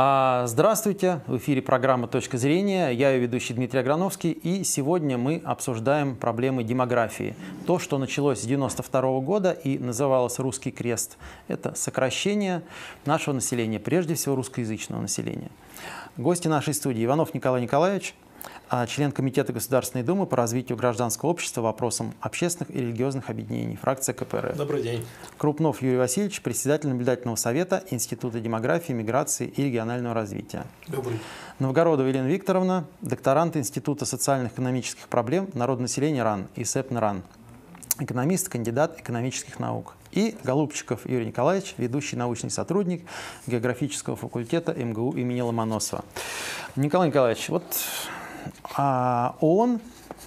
А, здравствуйте, в эфире программа «Точка зрения». Я ее ведущий Дмитрий Аграновский, и сегодня мы обсуждаем проблемы демографии. То, что началось с 1992 -го года и называлось «Русский крест», это сокращение нашего населения, прежде всего русскоязычного населения. Гости нашей студии Иванов Николай Николаевич – а член Комитета Государственной Думы по развитию гражданского общества вопросам общественных и религиозных объединений, фракция КПРФ. Добрый день. Крупнов Юрий Васильевич, председатель наблюдательного совета Института демографии, миграции и регионального развития. Добрый. Новгородова Елена Викторовна, докторант Института социальных экономических проблем народонаселения РАН и СЭПНРАН, экономист, кандидат экономических наук. И Голубчиков Юрий Николаевич, ведущий научный сотрудник географического факультета МГУ имени Ломоносова. Николай Николаевич, вот а ООН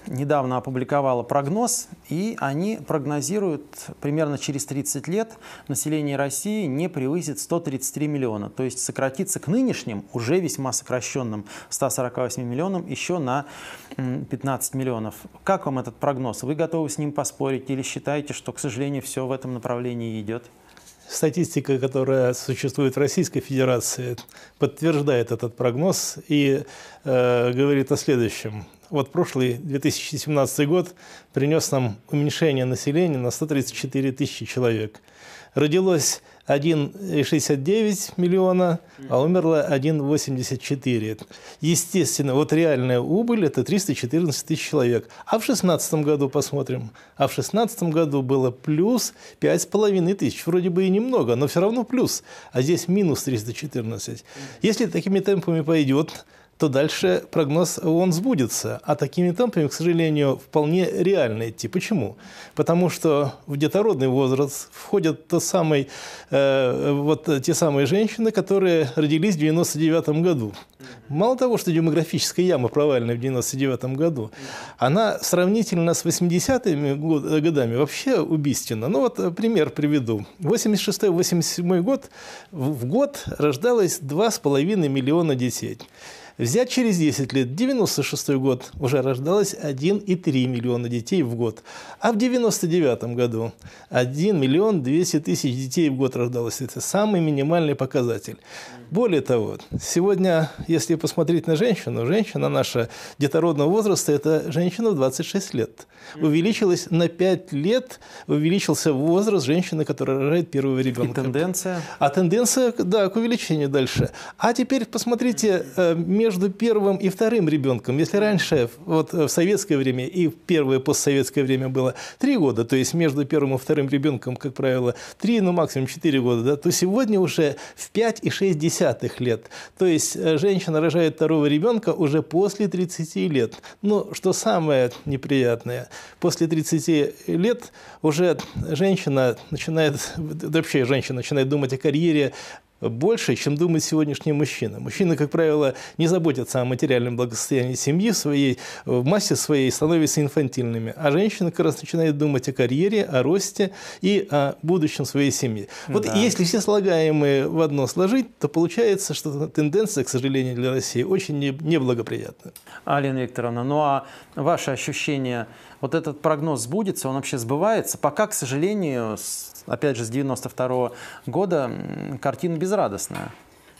недавно опубликовала прогноз, и они прогнозируют примерно через 30 лет население России не превысит 133 миллиона, то есть сократится к нынешним, уже весьма сокращенным 148 миллионам еще на 15 миллионов. Как вам этот прогноз? Вы готовы с ним поспорить или считаете, что, к сожалению, все в этом направлении идет? статистика, которая существует в Российской Федерации, подтверждает этот прогноз и э, говорит о следующем. Вот прошлый 2017 год принес нам уменьшение населения на 134 тысячи человек. Родилось 1,69 миллиона, а умерло 1,84. Естественно, вот реальная убыль – это 314 тысяч человек. А в 2016 году посмотрим. А в 2016 году было плюс 5,5 тысяч. Вроде бы и немного, но все равно плюс. А здесь минус 314. Если такими темпами пойдет, то дальше прогноз э, он сбудется. А такими темпами, к сожалению, вполне реально идти. Почему? Потому что в детородный возраст входят то самый, э, вот те самые женщины, которые родились в 99 году. Мало того, что демографическая яма провальная в 99 году, она сравнительно с 80-ми годами вообще убийственна. Ну вот пример приведу. 86-87 год, в год рождалось 2,5 миллиона детей. Взять через 10 лет, 96 год, уже рождалось 1,3 миллиона детей в год. А в 99 году 1 миллион 200 тысяч детей в год рождалось. Это самый минимальный показатель. Более того, сегодня, если посмотреть на женщину, женщина наша детородного возраста – это женщина в 26 лет. Увеличилась на 5 лет, увеличился возраст женщины, которая рожает первого ребенка. И тенденция? А тенденция, да, к увеличению дальше. А теперь посмотрите э, между между первым и вторым ребенком, если раньше, вот э, в советское время и в первое постсоветское время было три года, то есть между первым и вторым ребенком, как правило, три, ну максимум четыре года, да, то сегодня уже в пять и шесть десятых лет. То есть э, женщина рожает второго ребенка уже после 30 лет. Но что самое неприятное, после 30 лет уже женщина начинает, вообще женщина начинает думать о карьере, больше, чем думает сегодняшний мужчина. Мужчины, как правило, не заботятся о материальном благосостоянии семьи, в, своей, э, в массе своей становятся инфантильными. А женщина как раз начинает думать о карьере, о росте и о будущем своей семьи. Вот да. если все слагаемые в одно сложить, то получается, что тенденция, к сожалению, для России очень неблагоприятна. Алина Викторовна, ну а ваши ощущения вот этот прогноз сбудется, он вообще сбывается. Пока, к сожалению, опять же, с 92 -го года картина безрадостная.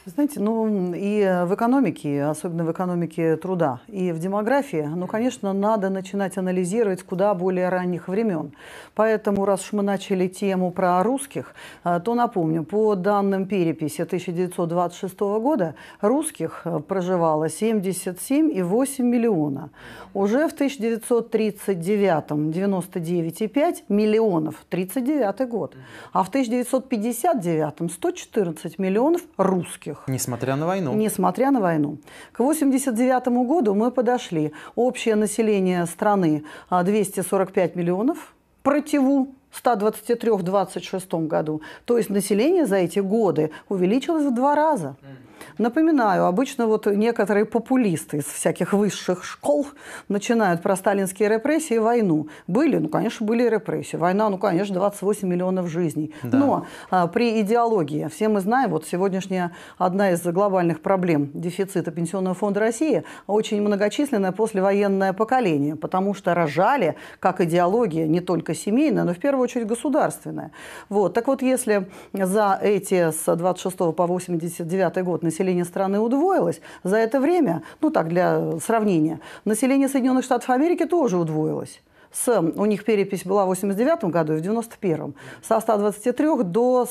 Знаете, ну и в экономике, особенно в экономике труда, и в демографии, ну, конечно, надо начинать анализировать куда более ранних времен. Поэтому, раз уж мы начали тему про русских, э, то напомню, по данным переписи 1926 года русских э, проживало 77,8 миллиона. Уже в 1939-м 99,5 миллионов, 39 год. А в 1959-м 114 миллионов русских рабочих. Несмотря на войну. Несмотря на войну. К 1989 году мы подошли. Общее население страны 245 а, миллионов противу 123 в 26 году. То есть население за эти годы увеличилось в два раза. Mm-hmm. Напоминаю, обычно вот некоторые популисты из всяких высших школ начинают про сталинские репрессии и войну. Были, ну, конечно, были репрессии. Война, ну, конечно, 28 миллионов жизней. Да. Но а, при идеологии, все мы знаем, вот сегодняшняя одна из глобальных проблем дефицита Пенсионного фонда России очень многочисленное послевоенное поколение, потому что рожали как идеология не только семейная, но в первую очередь государственная. Вот. Так вот, если за эти с 26 по 89 год на население страны удвоилось. За это время, ну так, для сравнения, население Соединенных Штатов Америки тоже удвоилось с, у них перепись была в 89 году и в 91 со 123 до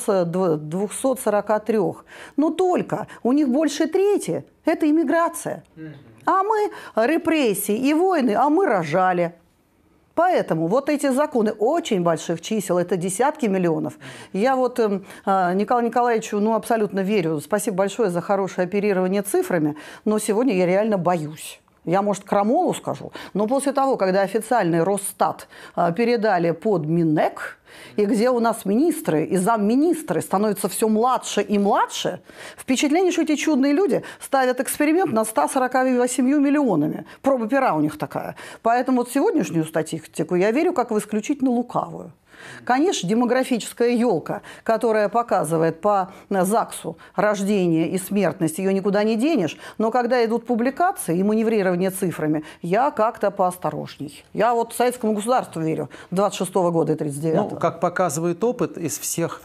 243. Но только у них больше трети – это иммиграция. А мы репрессии и войны, а мы рожали. Поэтому вот эти законы очень больших чисел, это десятки миллионов. Я вот э, Николаю Николаевичу ну, абсолютно верю. Спасибо большое за хорошее оперирование цифрами, но сегодня я реально боюсь. Я, может, Крамолу скажу, но после того, когда официальный Росстат а, передали под Минэк, и где у нас министры и замминистры становятся все младше и младше, впечатление, что эти чудные люди ставят эксперимент над 148 миллионами. Проба пера у них такая. Поэтому вот сегодняшнюю статистику я верю как в исключительно лукавую. Конечно, демографическая елка, которая показывает по э, ЗАГСу рождение и смертность, ее никуда не денешь, но когда идут публикации и маневрирование цифрами, я как-то поосторожней. Я вот советскому государству верю 26 -го года и 39 -го. Ну, как показывает опыт из всех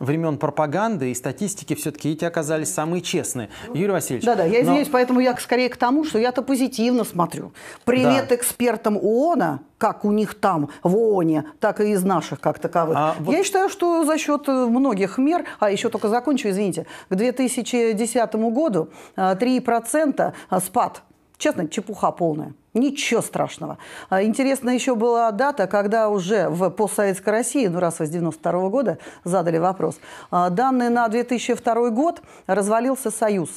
времен пропаганды и статистики, все-таки эти оказались самые честные. Юрий Васильевич. Да-да, я извиняюсь, но... поэтому я скорее к тому, что я-то позитивно смотрю. Привет да. экспертам ООНа, как у них там в ООНе, так и из наших как таковых. А, вот... Я считаю, что за счет э, многих мер, а еще только закончу, извините, к 2010 году 3% э, э, спад. Честно, чепуха полная. Ничего страшного. А, Интересно еще была дата, когда уже в постсоветской России, ну раз вы с 92 года задали вопрос, а, данные на 2002 год развалился Союз.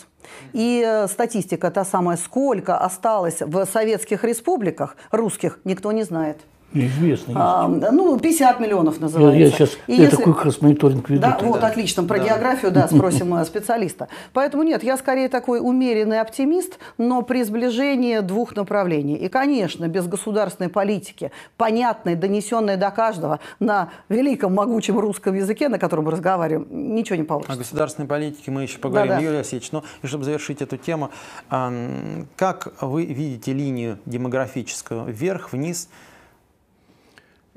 И э, статистика та самая, сколько осталось в советских республиках русских, никто не знает. Известно. А, ну, 50 миллионов называется. Я, я сейчас и я если... такой как раз мониторинг веду. Да, тогда. вот, отлично. Про да. географию, да, спросим э, специалиста. Поэтому нет, я скорее такой умеренный оптимист, но при сближении двух направлений. И, конечно, без государственной политики, понятной, донесенной до каждого на великом, могучем русском языке, на котором мы разговариваем, ничего не получится. О государственной политике мы еще поговорим, Юрий Алексеевич. Но, ну, и чтобы завершить эту тему, как вы видите линию демографическую вверх-вниз –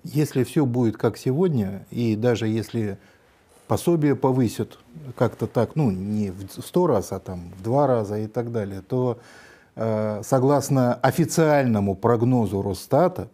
если все будет как сегодня, и даже если пособие повысят как-то так, ну, не в сто раз, а там в два раза и так далее, то э, согласно официальному прогнозу Росстата,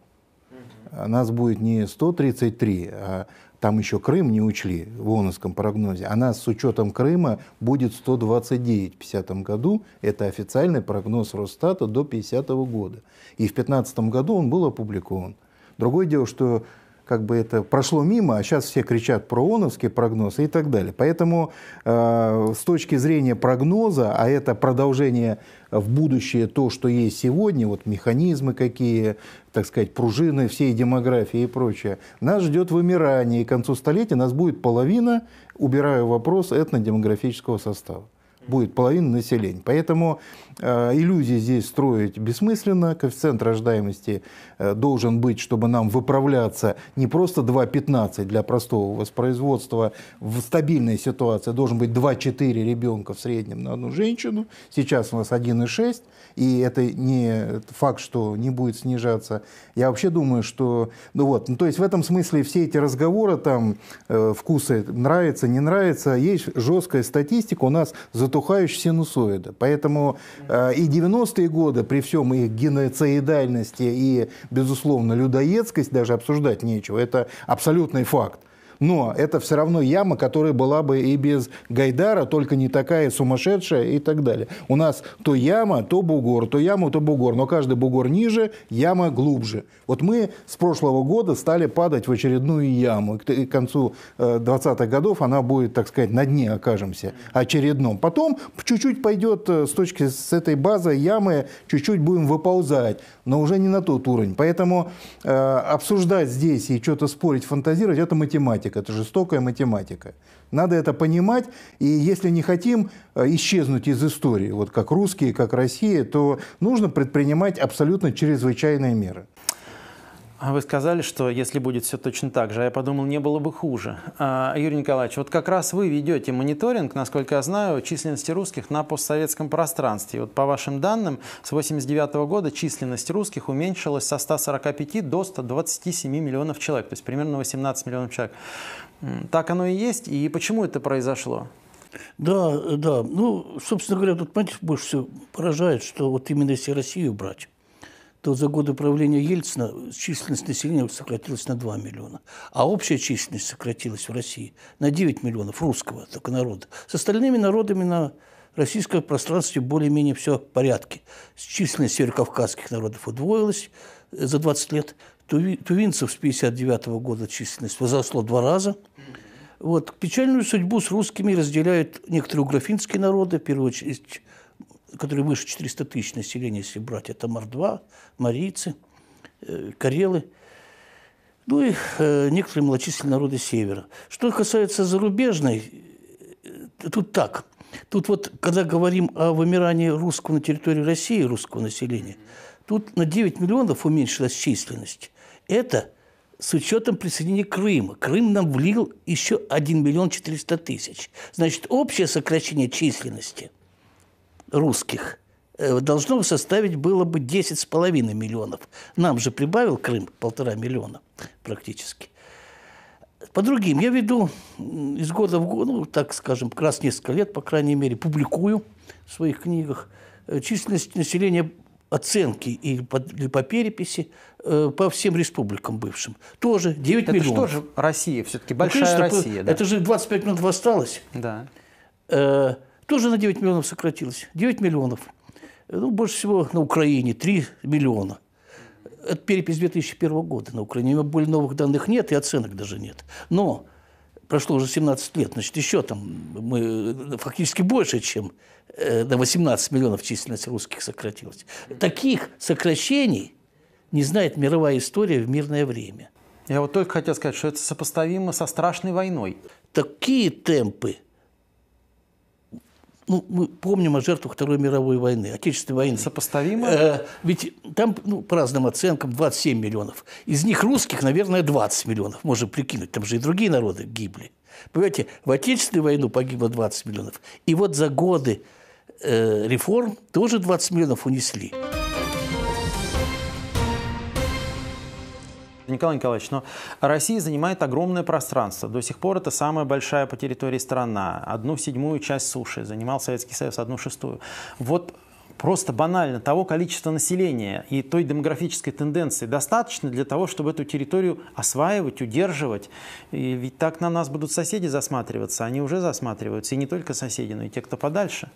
угу. нас будет не 133, а там еще Крым не учли в ООНовском прогнозе, а нас с учетом Крыма будет 129 в 50 году. Это официальный прогноз Росстата до 50 -го года. И в 15 году он был опубликован. Угу. Другое дело, что как бы это прошло мимо, а сейчас все кричат про ООНовский прогнозы и так далее. Поэтому э, с точки зрения прогноза, а это продолжение в будущее то, что есть сегодня, вот механизмы какие, так сказать, пружины всей демографии и прочее, нас ждет вымирание, и к концу столетия нас будет половина, убираю вопрос, этнодемографического состава будет половина населения. Поэтому э, иллюзии здесь строить бессмысленно. Коэффициент рождаемости э, должен быть, чтобы нам выправляться не просто 2,15 для простого воспроизводства. В стабильной ситуации должен быть 2,4 ребенка в среднем на одну женщину. Сейчас у нас 1,6. И это не факт, что не будет снижаться. Я вообще думаю, что... Ну вот, ну, то есть в этом смысле все эти разговоры, там, э, вкусы нравится, не нравится, есть жесткая статистика. У нас за затухающая синусоида. Поэтому э, и 90-е годы, при всем их геноцидальности и, безусловно, людоедскость, даже обсуждать нечего, это абсолютный факт но это все равно яма, которая была бы и без Гайдара, только не такая сумасшедшая и так далее. У нас то яма, то бугор, то яма, то бугор, но каждый бугор ниже, яма глубже. Вот мы с прошлого года стали падать в очередную яму, к концу 20-х э, годов она будет, так сказать, на дне окажемся, очередном. Потом чуть-чуть пойдет э, с точки с этой базы ямы, чуть-чуть будем выползать, но уже не на тот уровень. Поэтому э, обсуждать здесь и что-то спорить, фантазировать – это математика математика, это жестокая математика. Надо это понимать, и если не хотим э, исчезнуть из истории, вот как русские, как Россия, то нужно предпринимать абсолютно чрезвычайные меры. А вы сказали, что если будет все точно так же, а я подумал, не было бы хуже. А, Юрий Николаевич, вот как раз вы ведете мониторинг, насколько я знаю, численности русских на постсоветском пространстве. Вот по вашим данным, с 1989 года численность русских уменьшилась со 145 до 127 миллионов человек, то есть примерно 18 миллионов человек. Так оно и есть, и почему это произошло? Да, да. Ну, собственно говоря, тут, понимаете, больше всего поражает, что вот именно если Россию брать, то за годы правления Ельцина численность населения сократилась на 2 миллиона. А общая численность сократилась в России на 9 миллионов русского только народа. С остальными народами на российском пространстве более-менее все в порядке. Численность северокавказских народов удвоилась э, за 20 лет. тувинцев с 59 года численность возросла два раза. Вот. Печальную судьбу с русскими разделяют некоторые угрофинские народы, в первую очередь которые выше 400 тысяч населения, если брать, это Мордва, марийцы, э, карелы, ну и э, некоторые малочисленные народы севера. Что касается зарубежной, э, тут так. Тут вот, когда говорим о вымирании русского на территории России, русского населения, тут на 9 миллионов уменьшилась численность. Это с учетом присоединения Крыма. Крым нам влил еще 1 миллион 400 тысяч. Значит, общее сокращение численности – русских э, должно составить было бы 10,5 миллионов. Нам же прибавил Крым полтора миллиона практически. По другим, я веду из года в год, ну, так скажем, раз несколько лет, по крайней мере, публикую в своих книгах э, численность населения оценки или по, или по переписи э, по всем республикам бывшим. Тоже 9 это миллионов. Это же тоже Россия, все-таки ну, большая ну, конечно, Россия. По, да. Это же 25 минут осталось. Да. Э, тоже на 9 миллионов сократилось. 9 миллионов. Ну, больше всего на Украине 3 миллиона. Это перепись 2001 года на Украине. Более новых данных нет и оценок даже нет. Но прошло уже 17 лет, значит, еще там мы фактически больше, чем э, на 18 миллионов численность русских сократилась. Таких сокращений не знает мировая история в мирное время. Я вот только хотел сказать, что это сопоставимо со страшной войной. Такие темпы – ну, мы помним о жертвах Второй мировой войны, Отечественной войны. Сопоставимо? Э, ведь там, ну, по разным оценкам, 27 миллионов. Из них русских, наверное, 20 миллионов. Можно прикинуть, там же и другие народы гибли. Понимаете, в Отечественную войну погибло 20 миллионов. И вот за годы э, реформ тоже 20 миллионов унесли. Николай Николаевич, но Россия занимает огромное пространство. До сих пор это самая большая по территории страна. Одну седьмую часть суши занимал Советский Союз, одну шестую. Вот просто банально того количества населения и той демографической тенденции достаточно для того, чтобы эту территорию осваивать, удерживать. И ведь так на нас будут соседи засматриваться. Они уже засматриваются. И не только соседи, но и те, кто подальше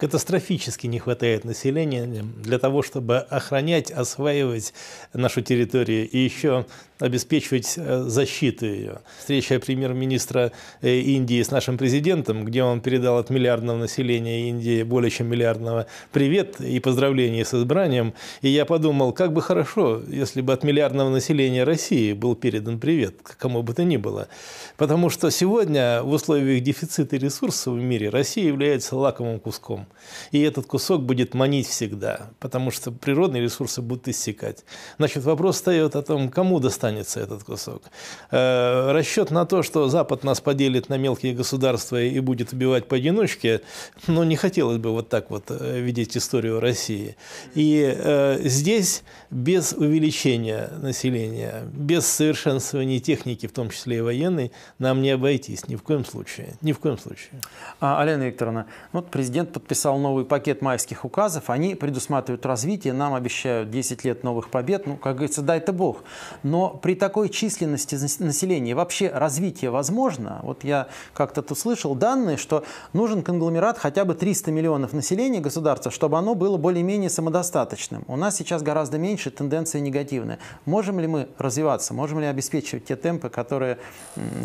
катастрофически не хватает населения для того, чтобы охранять, осваивать нашу территорию и еще обеспечивать э, защиту ее. Встреча премьер-министра э, Индии с нашим президентом, где он передал от миллиардного населения Индии более чем миллиардного привет и поздравления с избранием. И я подумал, как бы хорошо, если бы от миллиардного населения России был передан привет, кому бы то ни было. Потому что сегодня в условиях дефицита ресурсов в мире Россия является лакомым куском. И этот кусок будет манить всегда, потому что природные ресурсы будут иссякать. Значит, вопрос встает о том, кому достанется останется этот кусок. Э, Расчет на то, что Запад нас поделит на мелкие государства и будет убивать поодиночке, ну, не хотелось бы вот так вот э, видеть историю России. И э, здесь без увеличения населения, без совершенствования техники, в том числе и военной, нам не обойтись ни в коем случае. Ни в коем случае. А, Алена Викторовна, ну вот президент подписал новый пакет майских указов. Они предусматривают развитие, нам обещают 10 лет новых побед. Ну, как говорится, дай-то бог. Но при такой численности населения вообще развитие возможно? Вот я как-то тут слышал данные, что нужен конгломерат хотя бы 300 миллионов населения государства, чтобы оно было более-менее самодостаточным. У нас сейчас гораздо меньше, тенденция негативная. Можем ли мы развиваться, можем ли обеспечивать те темпы, которые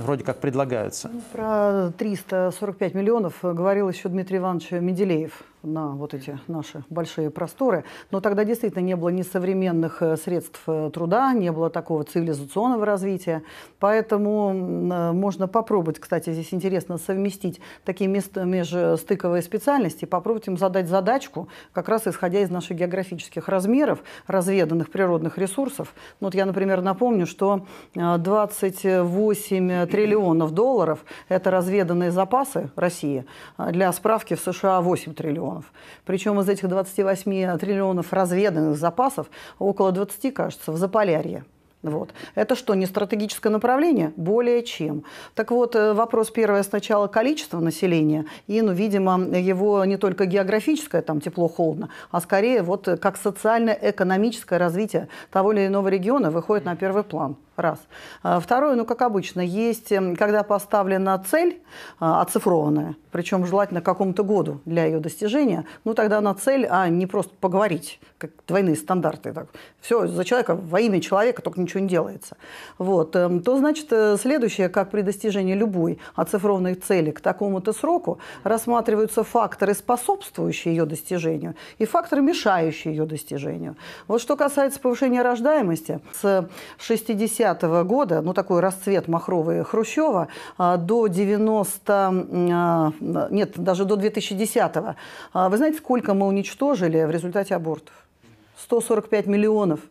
вроде как предлагаются? Ну, про 345 миллионов говорил еще Дмитрий Иванович Менделеев на вот эти наши большие просторы. Но тогда действительно не было ни современных э, средств э, труда, не было такого цивилизационного развития. Поэтому э, можно попробовать, кстати, здесь интересно совместить такие места межстыковые специальности, попробовать им задать задачку, как раз исходя из наших географических размеров, разведанных природных ресурсов. Ну, вот я, например, напомню, что 28 триллионов долларов – это разведанные запасы России. Для справки в США 8 триллионов триллионов. Причем из этих 28 триллионов разведанных запасов около 20, кажется, в Заполярье. Вот. Это что, не стратегическое направление? Более чем. Так вот, э, вопрос первое сначала количество населения и, ну, видимо, его не только географическое, там, тепло-холодно, а скорее вот как социально-экономическое развитие того или иного региона выходит на первый план. Раз. А, второе, ну, как обычно, есть, эм, когда поставлена цель а, оцифрованная, причем желательно какому-то году для ее достижения, ну, тогда она цель, а не просто поговорить, как двойные стандарты. Так. Все за человека, во имя человека, только ничего не делается. Вот. Эм, то, значит, э, следующее, как при достижении любой оцифрованной цели к такому-то сроку, рассматриваются факторы, способствующие ее достижению, и факторы, мешающие ее достижению. Вот что касается повышения рождаемости, с 60 2010 года, ну такой расцвет Махровой и Хрущева, а, до 90, а, нет, даже до 2010, а вы знаете, сколько мы уничтожили в результате абортов? 145 миллионов –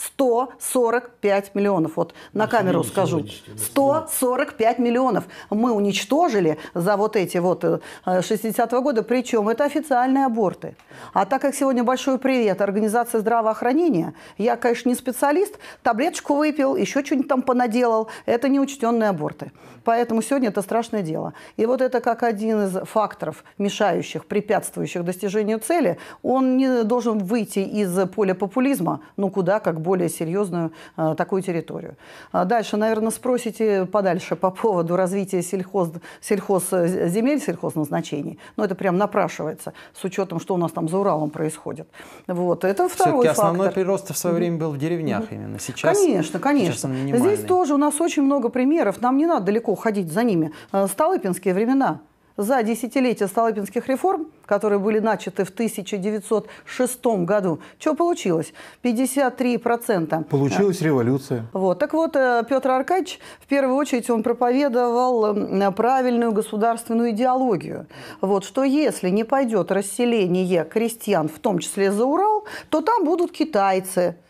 145 миллионов. Вот на, на камеру скажу. 145 миллионов мы уничтожили за вот эти вот 60-го э, года. Причем это официальные аборты. А так как сегодня большой привет Организации здравоохранения, я, конечно, не специалист, таблеточку выпил, еще что-нибудь там понаделал. Это неучтенные аборты. Поэтому сегодня это страшное дело. И вот это как один из факторов, мешающих, препятствующих достижению цели, он не должен выйти из поля популизма, ну куда, как более серьезную э, такую территорию. А дальше, наверное, спросите подальше по поводу развития сельхоз, сельхозземель, э, сельхозназначений. Ну это прям напрашивается с учетом, что у нас там за Уралом происходит. Вот. Это второй фактор. основной прирост в свое время был в деревнях именно. Сейчас, конечно, конечно. Сейчас Здесь тоже у нас очень много примеров. Нам не надо далеко далеко уходить за ними. Э, столыпинские времена. За десятилетие Столыпинских реформ, которые были начаты в 1906 году, что получилось? 53%. Получилась э, революция. Вот. Так вот, э, Петр Аркадьевич, в первую очередь, он проповедовал эм, правильную государственную идеологию. Вот, что если не пойдет расселение крестьян, в том числе за Урал, то там будут китайцы –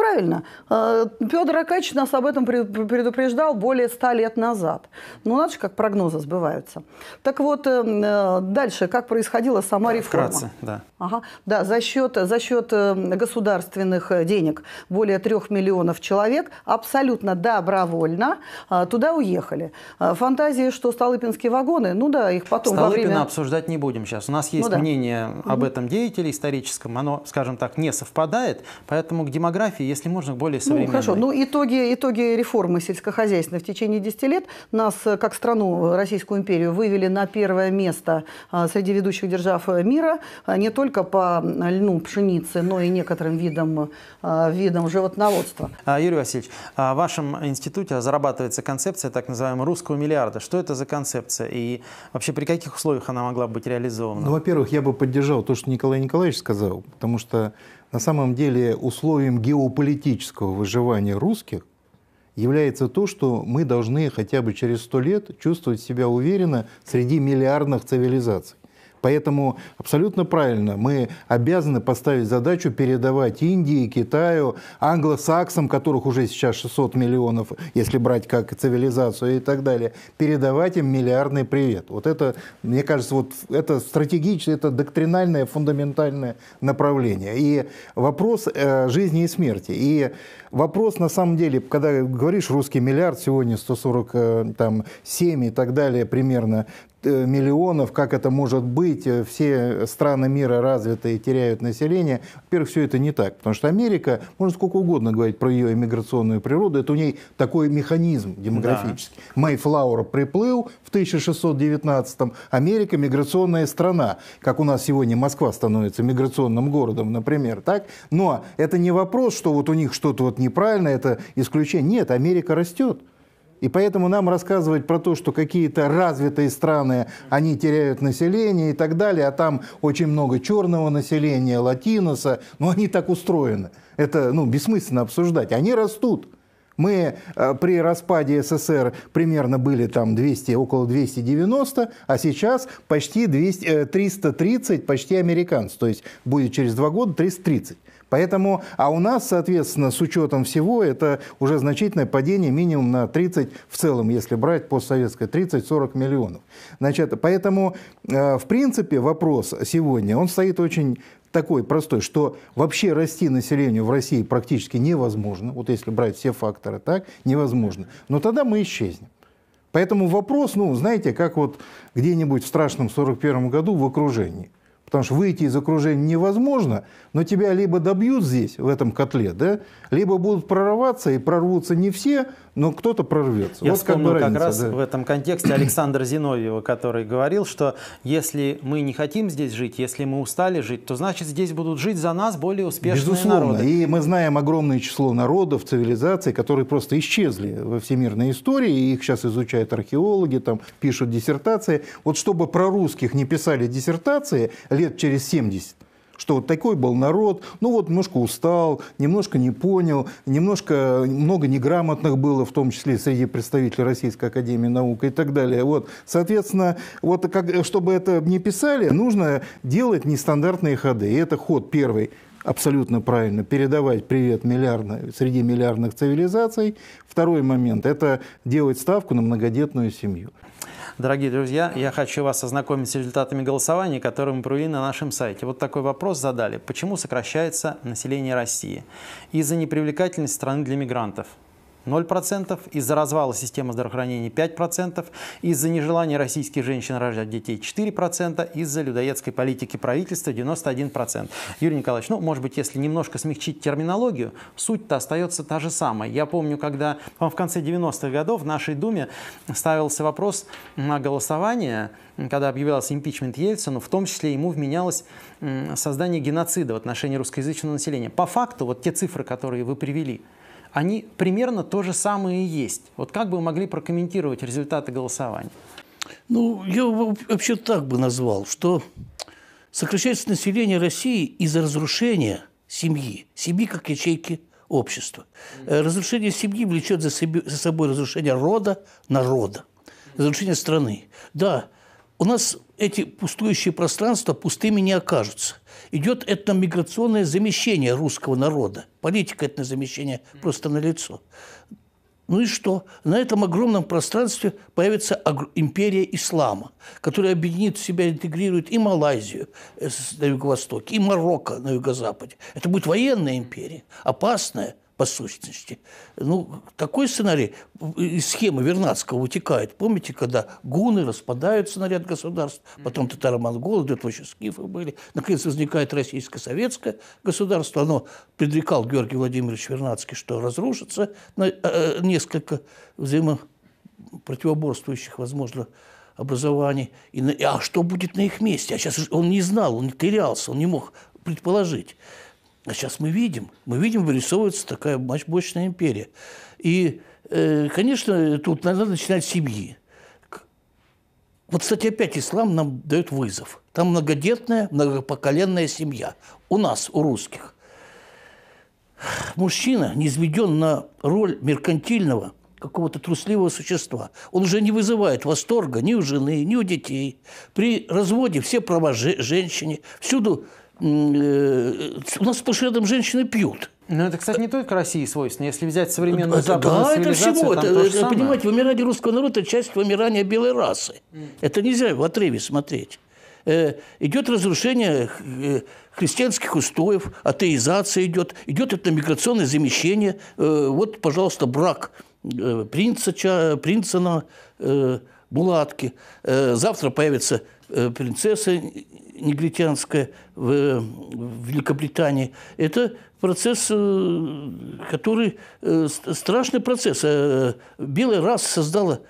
правильно. Петр а, Акач нас об этом предупреждал более ста лет назад. Ну, надо же, как прогнозы сбываются. Так вот, эм, э, дальше, как происходила сама да, реформа? Вкратце, да. Ага, да, за счет, за счет эм, государственных э, денег более трех миллионов человек абсолютно добровольно а, туда уехали. А, Фантазии, что Столыпинские вагоны, ну да, их потом Столыпина во время... обсуждать не будем сейчас. У нас ну есть ну, да. мнение об этом деятеле историческом, оно, скажем так, не совпадает, поэтому к демографии если можно, более ну, современной. Ну, хорошо. Ну, итоги, итоги реформы сельскохозяйственной в течение 10 лет нас, э, как страну, э, Российскую империю, вывели на первое место э, среди ведущих держав мира не только по льну, пшенице, но и некоторым видам, видам животноводства. А, Юрий Васильевич, а в вашем институте зарабатывается концепция так называемого русского миллиарда. Что это за концепция и вообще при каких условиях она могла быть реализована? Ну, во-первых, я бы поддержал то, что Николай Николаевич сказал, потому что на самом деле условием геополитического выживания русских является то, что мы должны хотя бы через сто лет чувствовать себя уверенно среди миллиардных цивилизаций. Поэтому абсолютно правильно, мы обязаны поставить задачу передавать Индии, Китаю, англосаксам, которых уже сейчас 600 миллионов, если брать как цивилизацию и так далее, передавать им миллиардный привет. Вот это, мне кажется, вот это стратегическое, это доктринальное, фундаментальное направление. И вопрос э, жизни и смерти. И Вопрос, на самом деле, когда говоришь русский миллиард, сегодня 147 э, и так далее примерно э, миллионов, как это может быть, э, все страны мира развитые теряют население. Во-первых, все это не так, потому что Америка, можно сколько угодно говорить про ее иммиграционную природу, это у ней такой механизм демографический. Да. Мэйфлауэр приплыл в 1619-м, Америка миграционная страна, как у нас сегодня Москва становится миграционным городом, например, так? Но это не вопрос, что вот у них что-то вот неправильно, это исключение. Нет, Америка растет. И поэтому нам рассказывать про то, что какие-то развитые страны, они теряют население и так далее, а там очень много черного населения, латиноса, но ну, они так устроены. Это ну, бессмысленно обсуждать. Они растут. Мы э, при распаде СССР примерно были там 200, около 290, а сейчас почти 200, 330, э, почти американцев. То есть будет через два года 330. Поэтому, а у нас, соответственно, с учетом всего, это уже значительное падение минимум на 30, в целом, если брать постсоветское, 30-40 миллионов. Значит, поэтому, э, в принципе, вопрос сегодня, он стоит очень такой простой, что вообще расти населению в России практически невозможно, вот если брать все факторы, так, невозможно. Но тогда мы исчезнем. Поэтому вопрос, ну, знаете, как вот где-нибудь в страшном 41 году в окружении. Потому что выйти из окружения невозможно, но тебя либо добьют здесь, в этом котле, да, либо будут прорываться, и прорвутся не все, но ну, кто-то прорвется. Я вот вспомнил как, как разница, раз да. в этом контексте Александра Зиновьева, который говорил, что если мы не хотим здесь жить, если мы устали жить, то значит здесь будут жить за нас более успешные Безусловно. народы. И мы знаем огромное число народов, цивилизаций, которые просто исчезли во всемирной истории, и их сейчас изучают археологи, там пишут диссертации. Вот чтобы про русских не писали диссертации лет через 70, что вот такой был народ, ну вот немножко устал, немножко не понял, немножко много неграмотных было, в том числе среди представителей Российской Академии Наук и так далее. Вот, соответственно, вот как, чтобы это не писали, нужно делать нестандартные ходы. И это ход первый абсолютно правильно, передавать привет миллиардно, среди миллиардных цивилизаций. Второй момент – это делать ставку на многодетную семью. Дорогие друзья, я хочу вас ознакомить с результатами голосования, которые мы провели на нашем сайте. Вот такой вопрос задали. Почему сокращается население России? Из-за непривлекательности страны для мигрантов. 0%, из-за развала системы здравоохранения 5%, из-за нежелания российских женщин рожать детей 4%, из-за людоедской политики правительства 91%. Юрий Николаевич, ну, может быть, если немножко смягчить терминологию, суть-то остается та же самая. Я помню, когда в конце 90-х годов в нашей Думе ставился вопрос на голосование, когда объявлялся импичмент Ельцину, в том числе ему вменялось создание геноцида в отношении русскоязычного населения. По факту, вот те цифры, которые вы привели, они примерно то же самое и есть. Вот как бы вы могли прокомментировать результаты голосования? Ну, я вообще так бы назвал, что сокращается население России из-за разрушения семьи, семьи как ячейки общества. Э, разрушение семьи влечет за, собой разрушение рода, народа, разрушение страны. Да, у нас эти пустующие пространства пустыми не окажутся идет это миграционное замещение русского народа. Политика этнозамещения просто налицо. Ну и что? На этом огромном пространстве появится империя ислама, которая объединит в себя, интегрирует и Малайзию э, на юго-востоке, и Марокко на юго-западе. Это будет военная империя, опасная, по сущности. Ну, такой сценарий из схемы Вернадского утекает. Помните, когда гуны распадаются на ряд государств, потом татаро-монголы, до этого еще скифы были. Наконец возникает российско-советское государство. Оно предрекал Георгий Владимирович Вернадский, что разрушится на э, э, несколько взаимопротивоборствующих, возможно, образований. И, а что будет на их месте? А сейчас он не знал, он терялся, он не мог предположить. А сейчас мы видим, мы видим, вырисовывается такая мощная империя. И, э, конечно, тут надо начинать с семьи. Вот, кстати, опять ислам нам дает вызов. Там многодетная, многопоколенная семья. У нас, у русских. Мужчина не изведен на роль меркантильного, какого-то трусливого существа. Он уже не вызывает восторга ни у жены, ни у детей. При разводе все права женщине. Всюду Э, у нас по шведам женщины пьют. Но ну, это, кстати, не только России свойственно. Если взять современную западную да, это всего. Это, это, самое. понимаете, вымирание русского народа – это часть вымирания белой расы. Это нельзя в отрыве смотреть. Э, идет разрушение э, христианских устоев, атеизация идет, идет это миграционное замещение. вот, пожалуйста, брак принца, принца на э, Завтра появится Э, принцесса негритянская э, в, Великобритании. Это процесс, э, который страшный процесс. Белая раса создала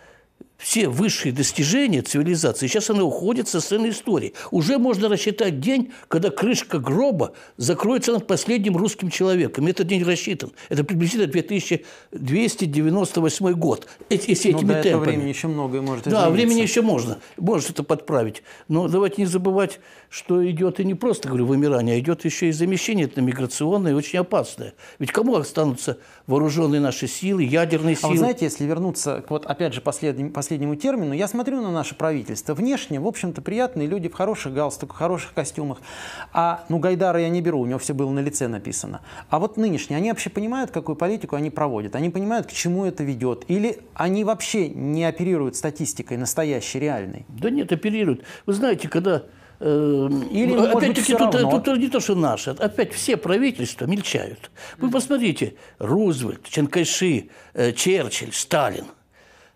все высшие достижения цивилизации, сейчас она уходит со сцены истории. Уже можно рассчитать день, когда крышка гроба закроется над последним русским человеком. Этот день рассчитан. Это приблизительно 2298 год. Эти, с ну этими Но до темпами. этого времени еще многое может измениться. Да, времени еще можно. Можно это подправить. Но давайте не забывать, что идет и не просто, говорю, вымирание, а идет еще и замещение это миграционное очень опасное. Ведь кому останутся вооруженные наши силы, ядерные силы? А вы знаете, если вернуться вот опять же последним, последним последнему термину, я смотрю на наше правительство. Внешне, в общем-то, приятные люди в хороших галстуках, в хороших костюмах. А, ну, Гайдара я не беру, у него все было на лице написано. А вот нынешние, они вообще понимают, какую политику они проводят? Они понимают, к чему это ведет? Или они вообще не оперируют статистикой настоящей, реальной? Да нет, оперируют. Вы знаете, когда эм, или, ну, Опять-таки, тут, э, тут не то, что наши. А опять все правительства мельчают. Вы посмотрите, Рузвельт, Ченкайши, э, Черчилль, Сталин –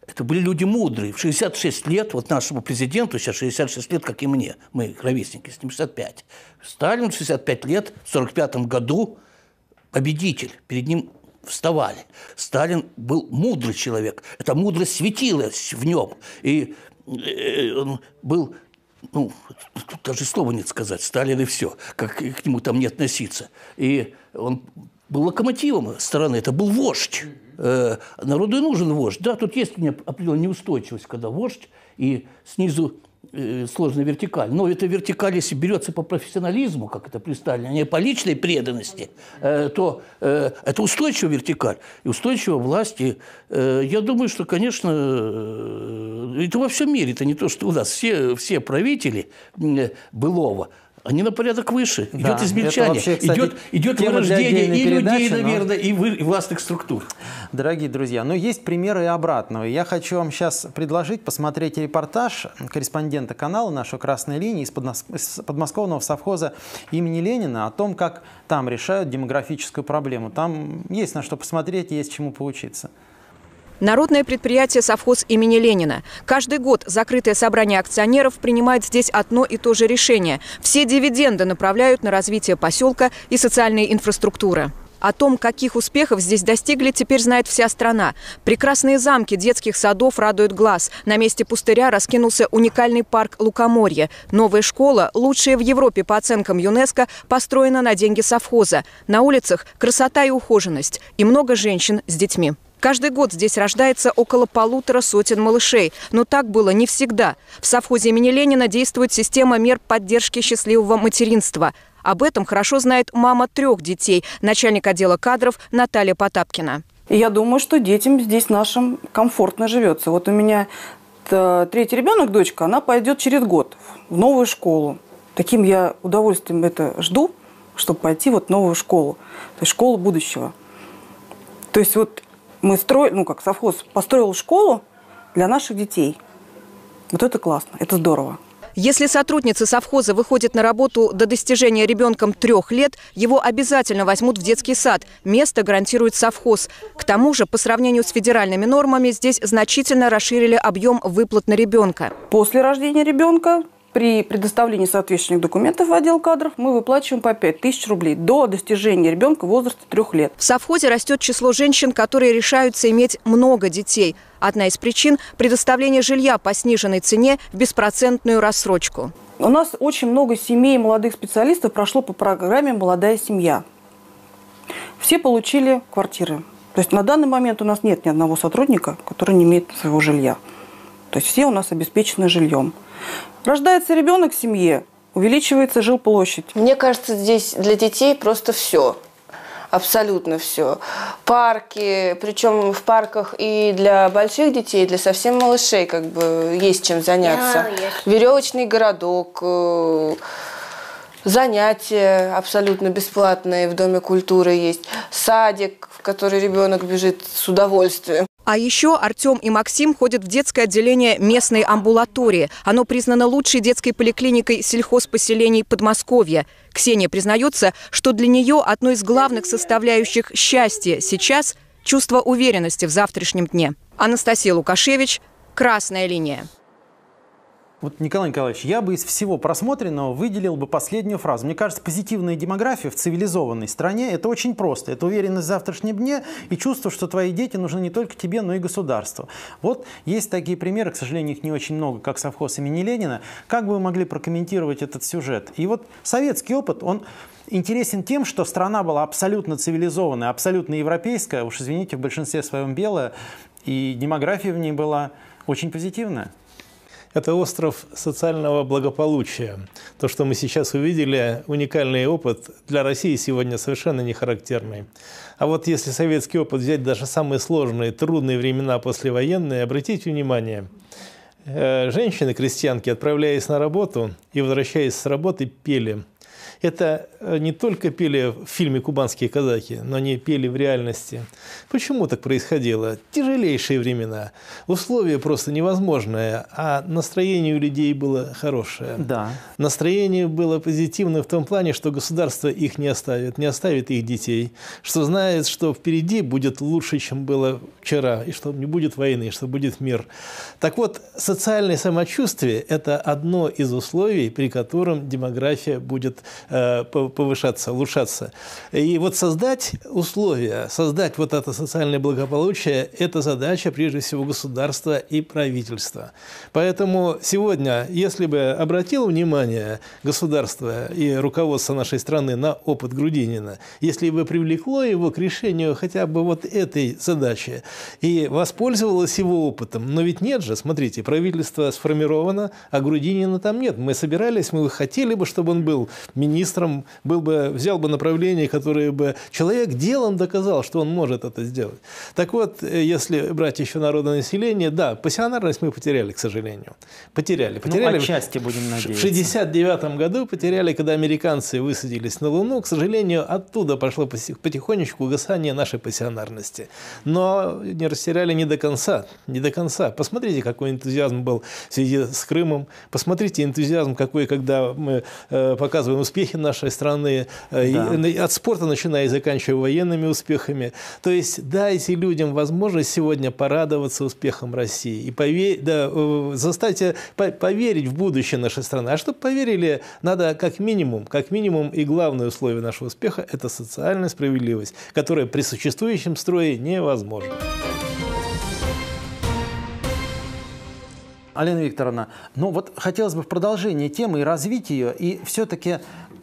это были люди мудрые. В 66 лет, вот нашему президенту сейчас 66 лет, как и мне, мы ровесники, 75. Сталин в 65 лет, в 45 году победитель. Перед ним вставали. Сталин был мудрый человек. Эта мудрость светилась в нем. И э, он был, ну, тут даже слова нет сказать, Сталин и все, как к нему там не относиться. И он был локомотивом страны, это был вождь. Э, народу и нужен вождь. Да, тут есть у меня определенная неустойчивость, когда вождь и снизу э, сложная вертикаль. Но эта вертикаль, если берется по профессионализму, как это при Сталине, а не по личной преданности, э, то это устойчивая вертикаль и устойчивая власть. И я думаю, что, конечно, это во всем мире, это не то, что у нас. Все, все правители былого – они на порядок выше. Да, идет измельчание, вообще, кстати, идет, идет вырождение и людей, передачи, наверное, но... и, вы, и властных структур. Дорогие друзья, но ну, есть примеры и обратного. Я хочу вам сейчас предложить посмотреть репортаж корреспондента канала нашего «Красной линии» из подмосковного совхоза имени Ленина о том, как там решают демографическую проблему. Там есть на что посмотреть, есть чему поучиться. Народное предприятие «Совхоз имени Ленина». Каждый год закрытое собрание акционеров принимает здесь одно и то же решение. Все дивиденды направляют на развитие поселка и социальной инфраструктуры. О том, каких успехов здесь достигли, теперь знает вся страна. Прекрасные замки детских садов радуют глаз. На месте пустыря раскинулся уникальный парк Лукоморье. Новая школа, лучшая в Европе по оценкам ЮНЕСКО, построена на деньги совхоза. На улицах красота и ухоженность. И много женщин с детьми. Каждый год здесь рождается около полутора сотен малышей. Но так было не всегда. В совхозе имени Ленина действует система мер поддержки счастливого материнства. Об этом хорошо знает мама трех детей, начальник отдела кадров Наталья Потапкина. Я думаю, что детям здесь нашим комфортно живется. Вот у меня э, третий ребенок, дочка, она пойдет через год в новую школу. Таким я удовольствием это жду, чтобы пойти вот в новую школу, то есть школу будущего. То есть вот мы строили, ну как совхоз построил школу для наших детей. Вот это классно, это здорово. Если сотрудница совхоза выходит на работу до достижения ребенком трех лет, его обязательно возьмут в детский сад. Место гарантирует совхоз. К тому же, по сравнению с федеральными нормами, здесь значительно расширили объем выплат на ребенка. После рождения ребенка при предоставлении соответствующих документов в отдел кадров мы выплачиваем по 5 тысяч рублей до достижения ребенка возраста трех лет. В совхозе растет число женщин, которые решаются иметь много детей. Одна из причин – предоставление жилья по сниженной цене в беспроцентную рассрочку. У нас очень много семей молодых специалистов прошло по программе «Молодая семья». Все получили квартиры. То есть на данный момент у нас нет ни одного сотрудника, который не имеет своего жилья. То есть все у нас обеспечены жильем. Рождается ребенок в семье, увеличивается жилплощадь. Мне кажется, здесь для детей просто все. Абсолютно все. Парки, причем в парках и для больших детей, и для совсем малышей, как бы есть чем заняться. А, Веревочный городок, э, занятия абсолютно бесплатные в Доме культуры есть, садик, в который ребенок бежит с удовольствием. А еще Артем и Максим ходят в детское отделение местной амбулатории. Оно признано лучшей детской поликлиникой сельхозпоселений Подмосковья. Ксения признается, что для нее одной из главных составляющих счастья сейчас – чувство уверенности в завтрашнем дне. Анастасия Лукашевич, «Красная линия». Вот, Николай Николаевич, я бы из всего просмотренного выделил бы последнюю фразу. Мне кажется, позитивная демография в цивилизованной стране – это очень просто. Это уверенность в завтрашнем дне и чувство, что твои дети нужны не только тебе, но и государству. Вот есть такие примеры, к сожалению, их не очень много, как совхоз имени Ленина. Как бы вы могли прокомментировать этот сюжет? И вот советский опыт, он интересен тем, что страна была абсолютно цивилизованная, абсолютно европейская, уж извините, в большинстве своем белая, и демография в ней была очень позитивная. Это остров социального благополучия. То, что мы сейчас увидели, уникальный опыт для России сегодня совершенно не характерный. А вот если советский опыт взять даже самые сложные, трудные времена послевоенные, обратите внимание, э, женщины-крестьянки, отправляясь на работу и возвращаясь с работы, пели – это э, не только пели в фильме «Кубанские казаки», но они пели в реальности. Почему так происходило? Тяжелейшие времена, условия просто невозможные, а настроение у людей было хорошее. Да. Настроение было позитивное в том плане, что государство их не оставит, не оставит их детей, что знает, что впереди будет лучше, чем было вчера, и что не будет войны, что будет мир. Так вот, социальное самочувствие – это одно из условий, при котором демография будет Э, повышаться, улучшаться. И вот создать условия, создать вот это социальное благополучие – это задача, прежде всего, государства и правительства. Поэтому сегодня, если бы обратил внимание государство и руководство нашей страны на опыт Грудинина, если бы привлекло его к решению хотя бы вот этой задачи и воспользовалось его опытом, но ведь нет же, смотрите, правительство сформировано, а Грудинина там нет. Мы собирались, мы хотели бы, чтобы он был министром министром был бы, взял бы направление, которое бы человек делом доказал, что он может это сделать. Так вот, э, если брать еще народное население, да, пассионарность мы потеряли, к сожалению. Потеряли. Ну, потеряли ну, отчасти, будем надеяться. В 69 году потеряли, когда американцы высадились на Луну. К сожалению, оттуда пошло потихонечку угасание нашей пассионарности. Но не растеряли не до конца. Не до конца. Посмотрите, какой энтузиазм был в связи с Крымом. Посмотрите энтузиазм, какой, когда мы э, показываем успех успехи нашей страны, э, да. от спорта начиная и заканчивая военными успехами. То есть дайте людям возможность сегодня порадоваться успехам России и поверь, да, э, заставьте поверить в будущее нашей страны. А чтобы поверили, надо как минимум, как минимум и главное условие нашего успеха – это социальная справедливость, которая при существующем строе невозможна. Алина Викторовна, ну вот хотелось бы в продолжение темы и развить ее, и все-таки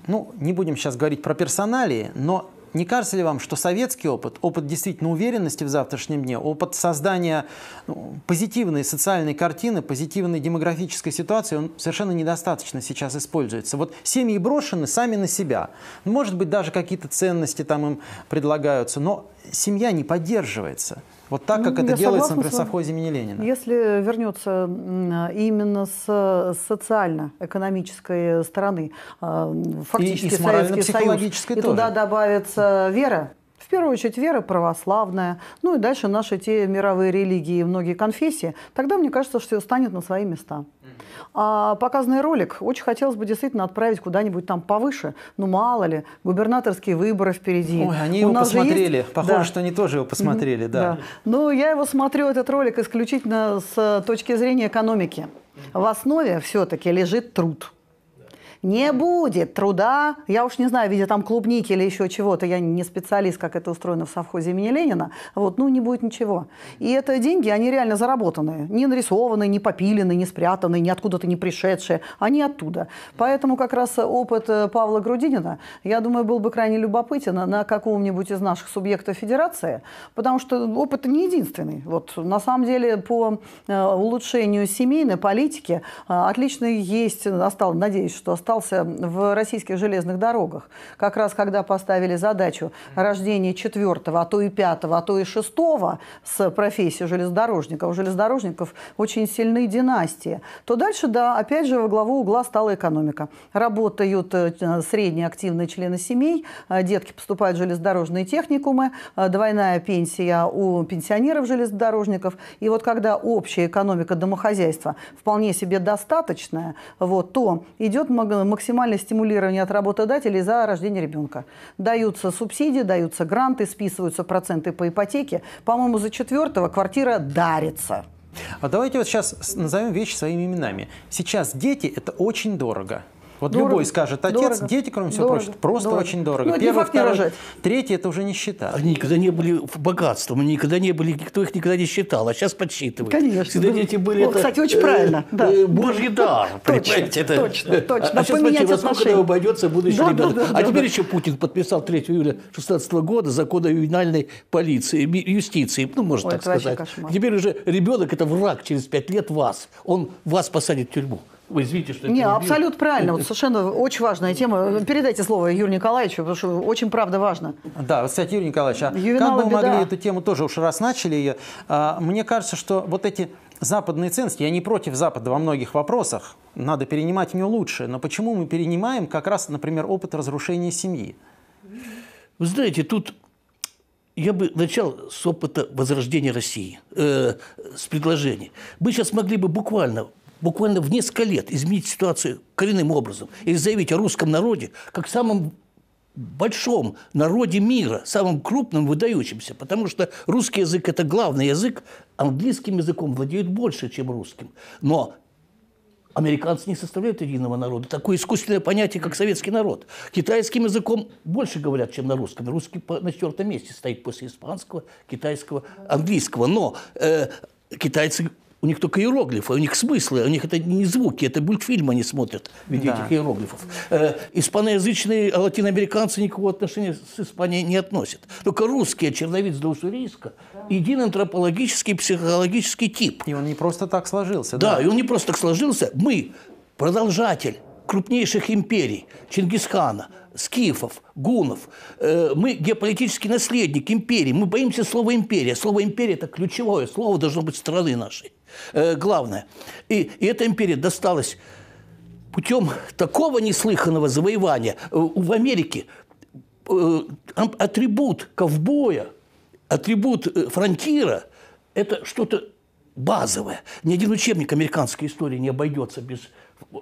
ну, не будем сейчас говорить про персоналии, но не кажется ли вам, что советский опыт, опыт действительно уверенности в завтрашнем дне, опыт создания ну, позитивной социальной картины, позитивной демографической ситуации, он совершенно недостаточно сейчас используется? Вот семьи брошены сами на себя. Может быть, даже какие-то ценности там им предлагаются, но семья не поддерживается. Вот так, ну, как ну, это делается, например, в совхозе имени Ленина. Если вернется именно с социально-экономической стороны, а, фактически и, и с морально-психологической Союз, тоже. и туда добавится вера, в первую очередь вера православная, ну и дальше наши те мировые религии и многие конфессии, тогда мне кажется, что все станет на свои места. А показанный ролик очень хотелось бы действительно отправить куда-нибудь там повыше. Ну, мало ли, губернаторские выборы впереди. Ой, они У его посмотрели. Есть... Похоже, да. что они тоже его посмотрели, да. да. Ну, я его смотрю, этот ролик, исключительно с э, точки зрения экономики. В основе все-таки лежит труд не будет труда, я уж не знаю, в виде там клубники или еще чего-то, я не специалист, как это устроено в совхозе имени Ленина, вот, ну, не будет ничего. И это деньги, они реально заработанные, не нарисованные, не попиленные, не спрятанные, ниоткуда-то не пришедшие, они оттуда. Поэтому как раз э, опыт э, Павла Грудинина, я думаю, был бы крайне любопытен на каком-нибудь из наших субъектов федерации, потому что опыт не единственный. Вот, на самом деле, по э, улучшению семейной политики отлично есть, остал надеюсь, что осталось остался в российских железных дорогах. Как раз когда поставили задачу рождения четвертого, а то и пятого, а то и шестого с профессией железнодорожника, у железнодорожников очень сильные династии, то дальше, да, опять же, во главу угла стала экономика. Работают э, средние активные члены семей, э, детки поступают в железнодорожные техникумы, э, двойная пенсия у пенсионеров-железнодорожников. И вот когда общая экономика домохозяйства вполне себе достаточная, вот, то идет много Э, максимальное стимулирование от работодателей за рождение ребенка. Даются субсидии, даются гранты, списываются проценты по ипотеке. По-моему, за четвертого квартира дарится. А давайте вот сейчас назовем вещи своими именами. Сейчас дети – это очень дорого. Вот дорого, любой скажет, отец, дорого, дети, кроме всего дорого, прочего, просто дорого. очень дорого. Ну, Первый, второй, рожать. третий, это уже не считают. Они никогда не были богатством, они никогда не были, никто их никогда не считал, а сейчас подсчитывают. Конечно. Всегда ну, дети были... О, это, кстати, очень э, правильно. Э, да. Божий дар, понимаете? Это... Точно, а точно. А сейчас смотрите, во сколько это обойдется будущим ребятам. А теперь еще Путин подписал 3 июля 2016 года закон о ювенальной полиции, юстиции, ну, можно так сказать. Теперь уже ребенок – это враг через 5 лет вас. Он вас посадит в тюрьму. Вы извините, что... Не, абсолютно правильно. Вот совершенно очень важная тема. Передайте слово Юрию Николаевичу, потому что очень правда важно. Да, вот, кстати, Юрий Николаевич, а Ювенала как бы беда. могли эту тему тоже уж раз начали ее, а, мне кажется, что вот эти западные ценности, я не против Запада во многих вопросах, надо перенимать у него лучше, но почему мы перенимаем как раз, например, опыт разрушения семьи? Вы знаете, тут я бы начал с опыта возрождения России, э, с предложений. Мы сейчас могли бы буквально буквально в несколько лет изменить ситуацию коренным образом и заявить о русском народе как самом большом народе мира, самым крупным, выдающимся, потому что русский язык – это главный язык, английским языком владеют больше, чем русским. Но Американцы не составляют единого народа. Такое искусственное понятие, как советский народ. Китайским языком больше говорят, чем на русском. Русский на четвертом месте стоит после испанского, китайского, английского. Но э, китайцы у них только иероглифы, у них смыслы, у них это не звуки, это мультфильм они смотрят в виде да. этих иероглифов. Э, испаноязычные э, латиноамериканцы никакого отношения с Испанией не относят. Только русские, черновиц, до уссурийска, единый антропологический, психологический тип. И он не просто так сложился. Да, да, и он не просто так сложился. Мы продолжатель крупнейших империй Чингисхана, скифов, гунов. Э, мы геополитический наследник империи. Мы боимся слова «империя». Слово «империя» – это ключевое слово должно быть страны нашей. Э, главное. И, и эта империя досталась путем такого неслыханного завоевания э, в Америке э, атрибут ковбоя, атрибут фронтира – это что-то базовое. Ни один учебник американской истории не обойдется без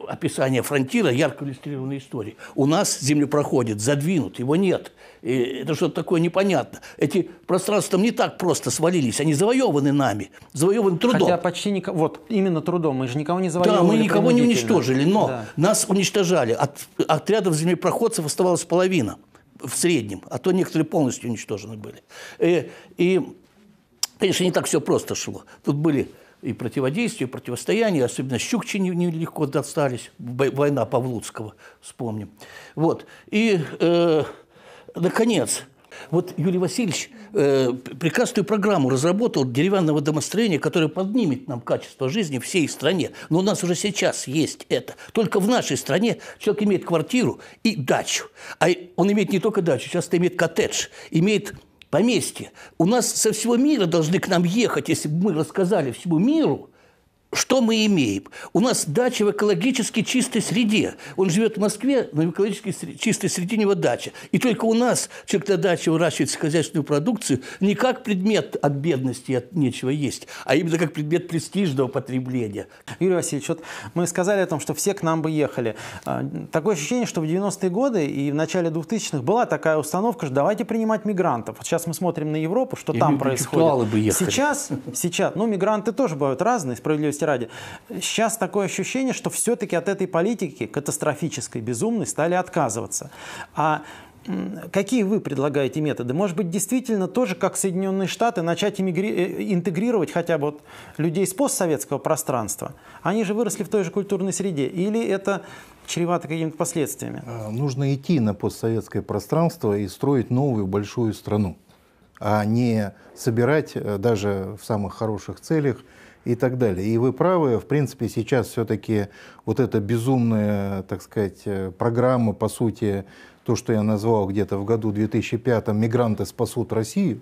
описания фронтира, ярко иллюстрированной истории. У нас землю проходит, задвинут, его нет – и это что-то такое непонятно. Эти пространства там не так просто свалились, они завоеваны нами, завоеваны трудом. Хотя почти никого, вот именно трудом, мы же никого не завоевали. Да, мы никого не уничтожили, но да. нас уничтожали. От отрядов землепроходцев оставалась половина в среднем, а то некоторые полностью уничтожены были. И, э, и конечно, не так все просто шло. Тут были и противодействие, и противостояние, особенно Щукчи нелегко достались, война Павлуцкого, вспомним. Вот. И э, Наконец, вот Юрий Васильевич э, прекрасную программу разработал деревянного домостроения, которое поднимет нам качество жизни всей стране. Но у нас уже сейчас есть это. Только в нашей стране человек имеет квартиру и дачу. А он имеет не только дачу, сейчас имеет коттедж, имеет поместье. У нас со всего мира должны к нам ехать, если бы мы рассказали всему миру, что мы имеем? У нас дача в экологически чистой среде. Он живет в Москве, но в экологически чистой среде у него дача. И только у нас человек на даче выращивает хозяйственную продукцию не как предмет от бедности, от нечего есть, а именно как предмет престижного потребления. Юрий Васильевич, вот мы сказали о том, что все к нам бы ехали. А, такое ощущение, что в 90-е годы и в начале 2000-х была такая установка, что давайте принимать мигрантов. Вот сейчас мы смотрим на Европу, что и там происходит. Бы ехали. Сейчас, сейчас, ну мигранты тоже бывают разные, справедливости справедливости ради. Сейчас такое ощущение, что все-таки от этой политики катастрофической, безумной стали отказываться. А Какие вы предлагаете методы? Может быть, действительно тоже, как Соединенные Штаты, начать э, интегрировать хотя бы вот людей с постсоветского пространства? Они же выросли в той же культурной среде. Или это чревато какими-то последствиями? А, нужно идти на постсоветское пространство и строить новую большую страну, а не собирать э, даже в самых хороших целях и так далее. И вы правы, в принципе, сейчас все-таки вот эта безумная, так сказать, э, программа, по сути, то, что я назвал где-то в году 2005 «Мигранты спасут Россию»,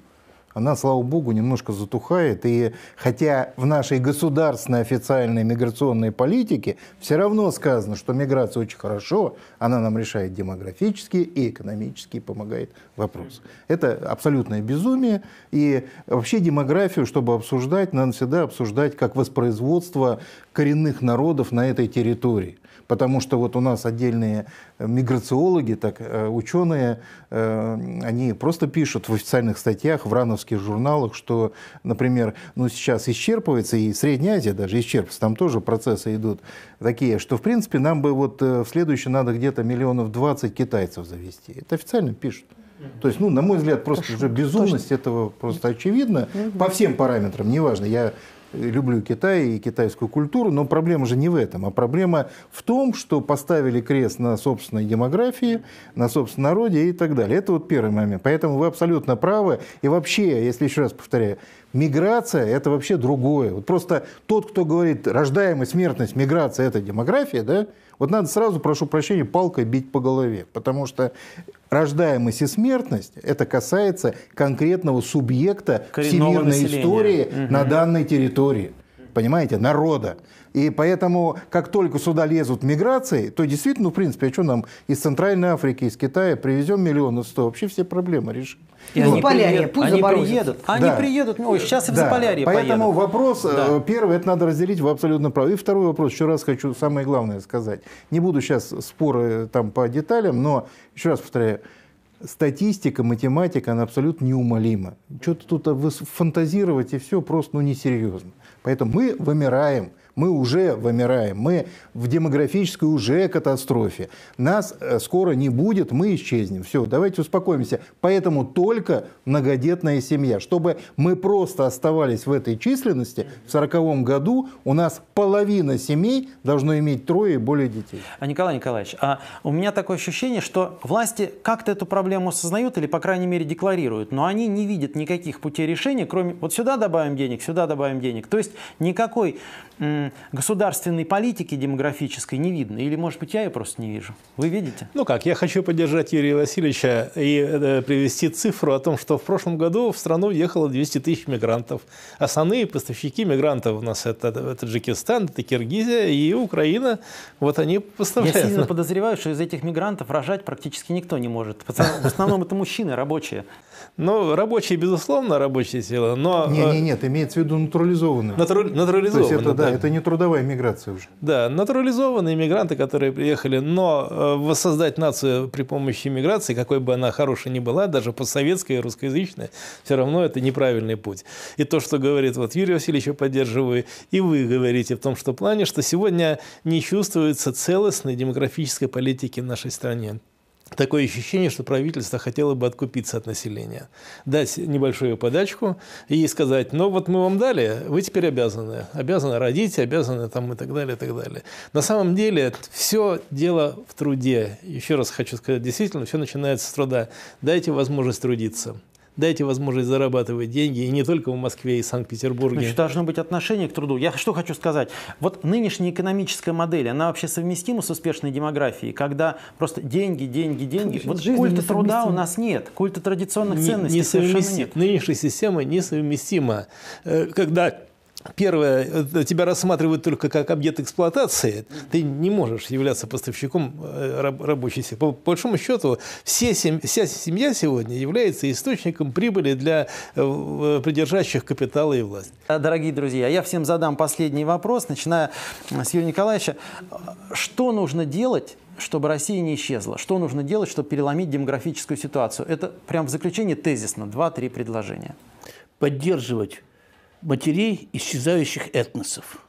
она, слава богу, немножко затухает. И хотя в нашей государственной официальной миграционной политике все равно сказано, что миграция очень хорошо, она нам решает демографические и экономические, помогает вопрос. Это абсолютное безумие. И вообще демографию, чтобы обсуждать, надо всегда обсуждать как воспроизводство коренных народов на этой территории. Потому что вот у нас отдельные э, миграциологи, так, э, ученые, э, они просто пишут в официальных статьях, в рановских журналах, что, например, ну сейчас исчерпывается, и Средняя Азия даже исчерпывается, там тоже процессы идут такие, что, в принципе, нам бы вот в следующее надо где-то миллионов 20 китайцев завести. Это официально пишут. То есть, ну, на мой взгляд, просто уже безумность этого просто очевидна по всем параметрам, неважно. Я люблю Китай и китайскую культуру, но проблема же не в этом, а проблема в том, что поставили крест на собственной демографии, на собственном народе и так далее. Это вот первый момент. Поэтому вы абсолютно правы. И вообще, если еще раз повторяю, Миграция – это вообще другое. Вот просто тот, кто говорит, рождаемость, смертность, миграция – это демография, да? Вот надо сразу, прошу прощения, палкой бить по голове, потому что рождаемость и смертность – это касается конкретного субъекта Коренного всемирной населения. истории угу. на данной территории понимаете, народа. И поэтому, как только сюда лезут миграции, то действительно, ну, в принципе, а что нам из Центральной Африки, из Китая привезем миллион сто, ну, вообще все проблемы решим. И ну, они Полярье, пусть они приедут. Они да. приедут, ой, сейчас и в да. Заполярье Поэтому поедут. вопрос, э, да. первый, это надо разделить, вы абсолютно правы. И второй вопрос, еще раз хочу самое главное сказать. Не буду сейчас споры э, там по деталям, но, еще раз повторяю, статистика, математика, она абсолютно неумолима. Что-то тут а, фантазировать и все просто ну, несерьезно. Поэтому мы вымираем мы уже вымираем, мы в демографической уже катастрофе. Нас э, скоро не будет, мы исчезнем. Все, давайте успокоимся. Поэтому только многодетная семья. Чтобы мы просто оставались в этой численности, в 40 году у нас половина семей должно иметь трое и более детей. А Николай Николаевич, а у меня такое ощущение, что власти как-то эту проблему осознают или, по крайней мере, декларируют, но они не видят никаких путей решения, кроме вот сюда добавим денег, сюда добавим денег. То есть никакой м- государственной политики демографической не видно? Или, может быть, я ее просто не вижу? Вы видите? Ну как, я хочу поддержать Юрия Васильевича и э, привести цифру о том, что в прошлом году в страну ехало 200 тысяч мигрантов. Основные поставщики мигрантов у нас это Таджикистан, это Киргизия и Украина. Вот они поставляют. Я сильно подозреваю, что из этих мигрантов рожать практически никто не может. В основном это мужчины рабочие. Ну, рабочие, безусловно, рабочие силы, но... Нет, нет, нет, имеется в виду натурализованные. Натуру... Натурализованные, То есть это, да. да. Это не трудовая миграция уже. Да, натурализованные мигранты, которые приехали, но э, воссоздать нацию при помощи миграции, какой бы она хорошей ни была, даже постсоветская и русскоязычная, все равно это неправильный путь. И то, что говорит вот Юрий Васильевич, я поддерживаю, и вы говорите в том что плане, что сегодня не чувствуется целостной демографической политики в нашей стране такое ощущение, что правительство хотело бы откупиться от населения, дать небольшую подачку и сказать, ну вот мы вам дали, вы теперь обязаны, обязаны родить, обязаны там и так далее, и так далее. На самом деле все дело в труде. Еще раз хочу сказать, действительно, все начинается с труда. Дайте возможность трудиться дайте возможность зарабатывать деньги, и не только в Москве и Санкт-Петербурге. Значит, должно быть отношение к труду. Я что хочу сказать. Вот нынешняя экономическая модель, она вообще совместима с успешной демографией, когда просто деньги, деньги, деньги. Значит, вот жизнь культа труда у нас нет, культа традиционных не, ценностей не, не совершенно нет. Нынешняя система несовместима. Э, когда Первое, э, тебя рассматривают только как объект эксплуатации. Ты не можешь являться поставщиком э, рабочей силы. По большому счету, все семь, вся семья сегодня является источником прибыли для э, придержащих капитала и власть. А, дорогие друзья, я всем задам последний вопрос, начиная с Юрия Николаевича. Что нужно делать, чтобы Россия не исчезла? Что нужно делать, чтобы переломить демографическую ситуацию? Это прям в заключение тезисно, два-три предложения. Поддерживать матерей исчезающих этносов.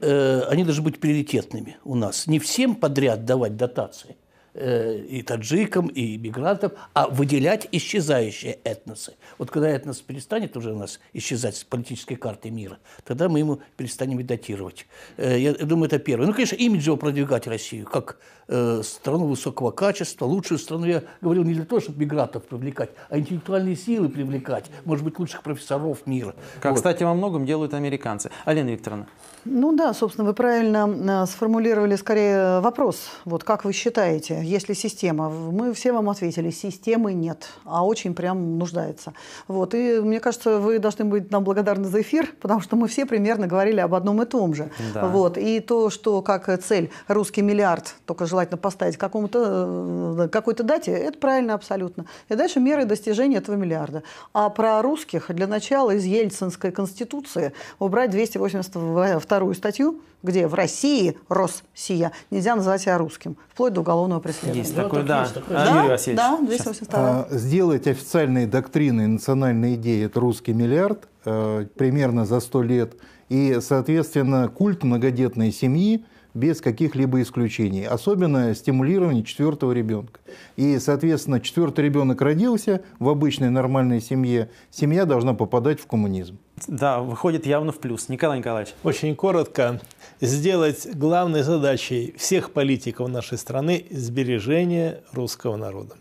Э, они должны быть приоритетными у нас. Не всем подряд давать дотации, Э, и таджикам, и иммигрантам, а выделять исчезающие этносы. Вот когда этнос перестанет уже у нас исчезать с политической карты мира, тогда мы ему перестанем и датировать. Э, я думаю, это первое. Ну, конечно, имиджево продвигать Россию как э, страну высокого качества, лучшую страну. Я говорил не для того, чтобы мигрантов привлекать, а интеллектуальные силы привлекать, может быть, лучших профессоров мира. Как, вот. кстати, во многом делают американцы. Алина Викторовна. Ну да, собственно, вы правильно э, сформулировали скорее вопрос. Вот как вы считаете, есть ли система? Мы все вам ответили, системы нет, а очень прям нуждается. Вот. И мне кажется, вы должны быть нам благодарны за эфир, потому что мы все примерно говорили об одном и том же. Да. Вот. И то, что как цель русский миллиард, только желательно поставить какому-то э, какой-то дате, это правильно абсолютно. И дальше меры достижения этого миллиарда. А про русских для начала из Ельцинской конституции убрать 282 вторую статью, где в России Россия нельзя называть себя русским, вплоть до уголовного преследования. Есть ну, такой, да. Да, Юрий Васильевич. да 282. А, сделать официальной доктриной национальной идеи это русский миллиард э, примерно за 100 лет и, соответственно, культ многодетной семьи без каких-либо исключений. Особенно стимулирование четвертого ребенка. И, соответственно, четвертый ребенок родился в обычной нормальной семье, семья должна попадать в коммунизм. Да, выходит явно в плюс. Николай Николаевич. Очень коротко. Сделать главной задачей всех политиков нашей страны сбережение русского народа.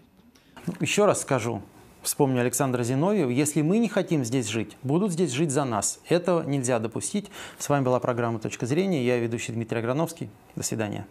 Ну, еще раз скажу, вспомню Александра Зиновьева, если мы не хотим здесь жить, будут здесь жить за нас. Этого нельзя допустить. С вами была программа «Точка зрения». Я ведущий Дмитрий Аграновский. До свидания.